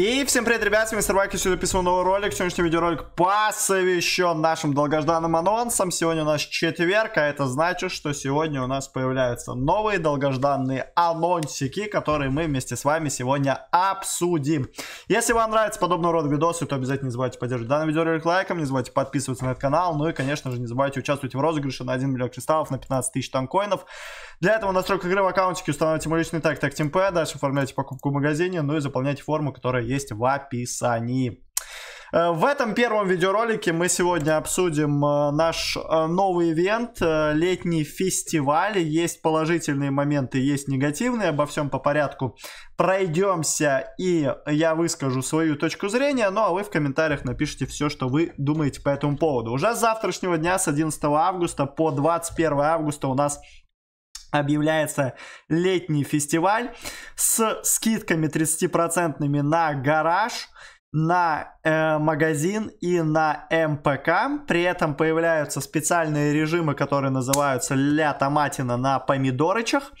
И всем привет, ребят, с вами Старбайк, Сюда сегодня записываю новый ролик. Сегодняшний видеоролик посвящен нашим долгожданным анонсам. Сегодня у нас четверг, а это значит, что сегодня у нас появляются новые долгожданные анонсики, которые мы вместе с вами сегодня обсудим. Если вам нравится подобный род видосы, то обязательно не забывайте поддерживать данный видеоролик лайком, не забывайте подписываться на этот канал, ну и, конечно же, не забывайте участвовать в розыгрыше на 1 миллион кристаллов на 15 тысяч танкоинов. Для этого настройка игры в аккаунтике устанавливайте мой личный тег, тег Тимпэ, дальше оформляйте покупку в магазине, ну и заполняйте форму, которая есть в описании. Э, в этом первом видеоролике мы сегодня обсудим э, наш э, новый ивент, летний фестиваль. Есть положительные моменты, есть негативные, обо всем по порядку. Пройдемся, и я выскажу свою точку зрения, ну а вы в комментариях напишите все, что вы думаете по этому поводу. Уже с завтрашнего дня, с 11 августа по 21 августа у нас объявляется летний фестиваль с скидками 30% на гараж, на э, магазин и на МПК. При этом появляются специальные режимы, которые называются «Ля Томатина на помидорочах».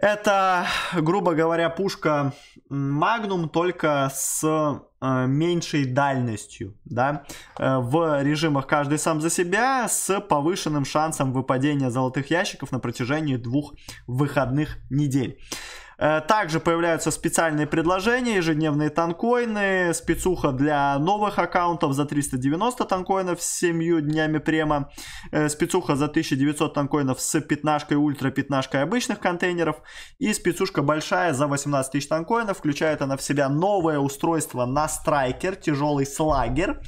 Это, грубо говоря, пушка Magnum только с э, меньшей дальностью, да, э, в режимах каждый сам за себя с повышенным шансом выпадения золотых ящиков на протяжении двух выходных недель. Э, также появляются специальные предложения, ежедневные танкоины, спецуха для новых аккаунтов за 390 танкоинов с 7 днями према, э, спецуха за 1900 танкоинов с пятнашкой ультра, пятнашкой обычных контейнеров и спецушка большая за 18 тысяч танкоинов. Включает она в себя новое устройство на страйкер, тяжелый слагер,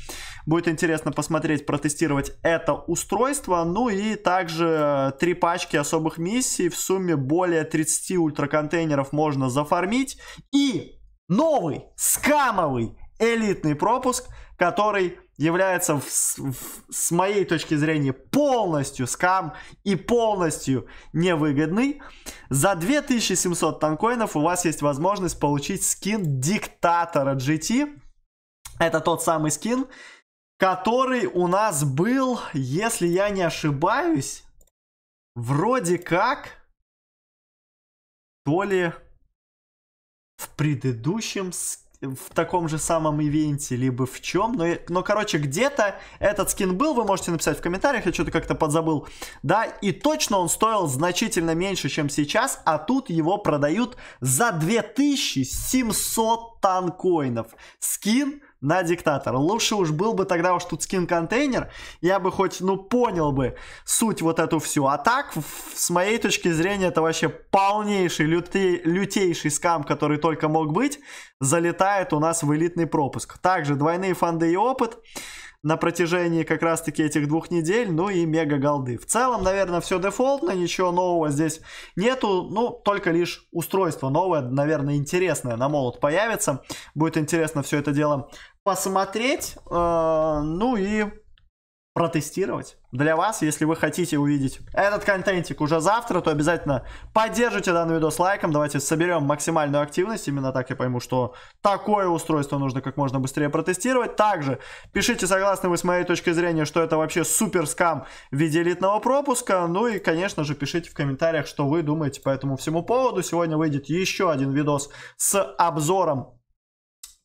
Будет интересно посмотреть, протестировать это устройство. Ну и также э, три пачки особых миссий. В сумме более 30 ультраконтейнеров можно зафармить. И новый скамовый элитный пропуск, который является в, в, с моей точки зрения полностью скам и полностью невыгодный. За 2700 танкоинов у вас есть возможность получить скин диктатора GT. Это тот самый скин, который у нас был, если я не ошибаюсь, вроде как, то ли в предыдущем в таком же самом ивенте, либо в чем. Но, но короче, где-то этот скин был, вы можете написать в комментариях, я что-то как-то подзабыл. Да, и точно он стоил значительно меньше, чем сейчас, а тут его продают за 2700 танкоинов. Скин на диктатор. Лучше уж был бы тогда уж тут скин-контейнер, я бы хоть, ну, понял бы суть вот эту всю. А так, с моей точки зрения, это вообще полнейший, лютей, лютейший скам, который только мог быть, залетает у нас в элитный пропуск. Также двойные фанды и опыт на протяжении как раз-таки этих двух недель, ну и мега голды. В целом, наверное, все дефолтно, ничего нового здесь нету, ну, только лишь устройство новое, наверное, интересное на молот появится. Будет интересно все это дело посмотреть. Э, ну и протестировать. Для вас, если вы хотите увидеть этот контентик уже завтра, то обязательно поддержите данный видос лайком. Давайте соберем максимальную активность. Именно так я пойму, что такое устройство нужно как можно быстрее протестировать. Также пишите, согласны вы с моей точки зрения, что это вообще супер скам в виде элитного пропуска. Ну и, конечно же, пишите в комментариях, что вы думаете по этому всему поводу. Сегодня выйдет еще один видос с обзором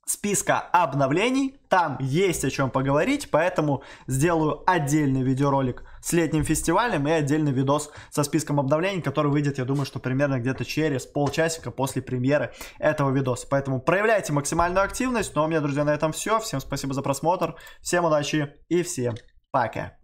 списка обновлений. Там есть о чем поговорить, поэтому сделаю отдельный видеоролик с летним фестивалем и отдельный видос со списком обновлений, который выйдет, я думаю, что примерно где-то через полчасика после премьеры этого видоса. Поэтому проявляйте максимальную активность. Ну а у меня, друзья, на этом все. Всем спасибо за просмотр, всем удачи и всем пока.